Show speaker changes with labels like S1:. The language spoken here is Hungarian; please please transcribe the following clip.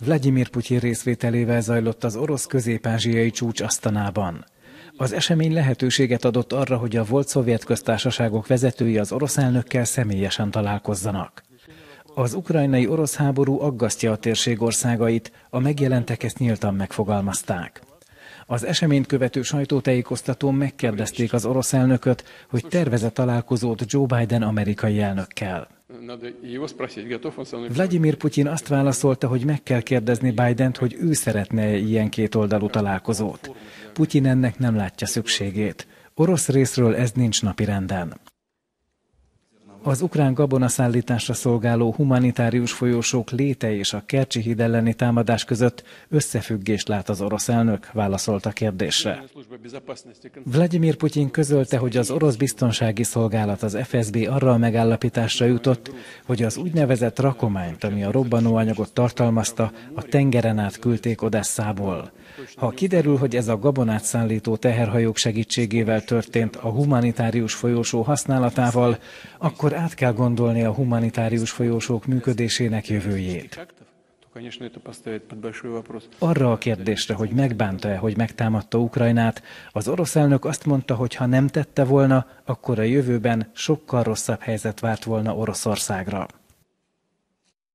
S1: Vladimir Putyin részvételével zajlott az orosz közép-ázsiai csúcs Asztanában. Az esemény lehetőséget adott arra, hogy a volt szovjet köztársaságok vezetői az orosz elnökkel személyesen találkozzanak. Az ukrajnai orosz háború aggasztja a térség országait, a megjelentek ezt nyíltan megfogalmazták. Az eseményt követő sajtótejékoztatón megkérdezték az orosz elnököt, hogy tervezett találkozót Joe Biden amerikai elnökkel. Vladimir Putyin azt válaszolta, hogy meg kell kérdezni Bident, hogy ő szeretne -e ilyen kétoldalú találkozót. Putyin ennek nem látja szükségét. Orosz részről ez nincs napirenden. Az ukrán gabonaszállításra szolgáló humanitárius folyósók léte és a Kercsi híd elleni támadás között összefüggést lát az orosz elnök, válaszolt a kérdésre. Vladimir Putyin közölte, hogy az orosz biztonsági szolgálat, az FSB arra a megállapításra jutott, hogy az úgynevezett rakományt, ami a robbanóanyagot tartalmazta, a tengeren át küldték Odesszából. Ha kiderül, hogy ez a gabonát szállító teherhajók segítségével történt a humanitárius folyósó használatával, akkor akkor át kell gondolni a humanitárius folyósok működésének jövőjét. Arra a kérdésre, hogy megbánta-e, hogy megtámadta Ukrajnát, az orosz elnök azt mondta, hogy ha nem tette volna, akkor a jövőben sokkal rosszabb helyzet várt volna Oroszországra.